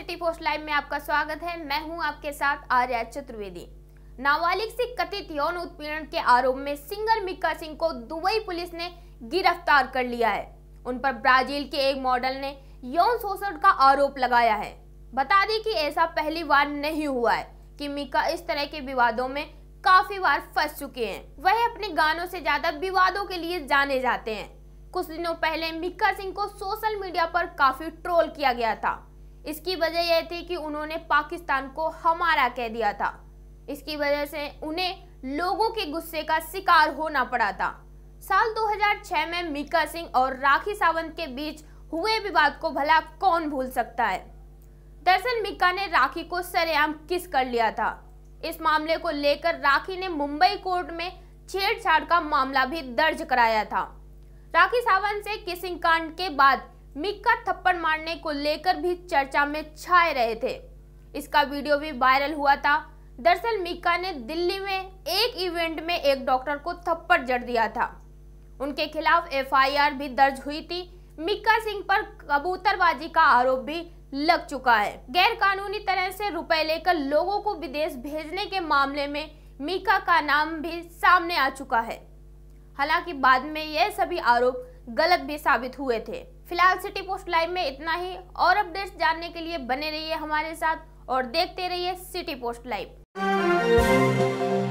city post live में आपका स्वागत है मैं हूं आपके साथ आर्य चतुर्वेदी नाबालिग से कथित यौन उत्पीड़न के आरोप में सिंगर मिक्का सिंह को दुबई पुलिस ने गिरफ्तार कर लिया है उन पर ब्राजील के एक मॉडल ने यौन शोषण का आरोप लगाया है बता दें कि ऐसा पहली बार नहीं हुआ है कि मिक्का इस तरह के विवादों में काफी बार फंस चुके हैं वह अपने गानों से ज्यादा विवादों के लिए जाने जाते हैं कुछ दिनों पहले मिक्का सिंह को सोशल मीडिया पर काफी ट्रोल किया गया था इसकी वजह यह थी कि उन्होंने पाकिस्तान को हमारा कह दिया था इसकी वजह से उन्हें लोगों के गुस्से का शिकार होना पड़ा था साल 2006 में मीका सिंह और राखी सावंत के बीच हुए विवाद को भला कौन भूल सकता है दरअसल मीका ने राखी को सरेआम किस कर लिया था इस मामले को लेकर राखी ने मुंबई कोर्ट में छेड़छाड़ का मामला भी दर्ज कराया था राखी सावंत से किसिंग कांड के बाद मिक का थप्पड़ मारने को लेकर भी चर्चा में छाए रहे थे इसका वीडियो भी वायरल हुआ था दरअसल मिक्का ने दिल्ली में एक इवेंट में एक डॉक्टर को थप्पड़ जड़ दिया था उनके खिलाफ एफआईआर भी दर्ज हुई थी मिक्का सिंह पर कबूतरबाजी का आरोप भी लग चुका है गैर कानूनी तरह से रुपए लेकर लोगों को विदेश भेजने के मामले में मिक्का का नाम भी सामने आ चुका है हालांकि बाद में ये सभी आरोप गलत भी साबित हुए थे फिलहाल सिटी पोस्ट लाइव में इतना ही और अपडेट्स जानने के लिए बने रहिए हमारे साथ और देखते रहिए सिटी पोस्ट लाइव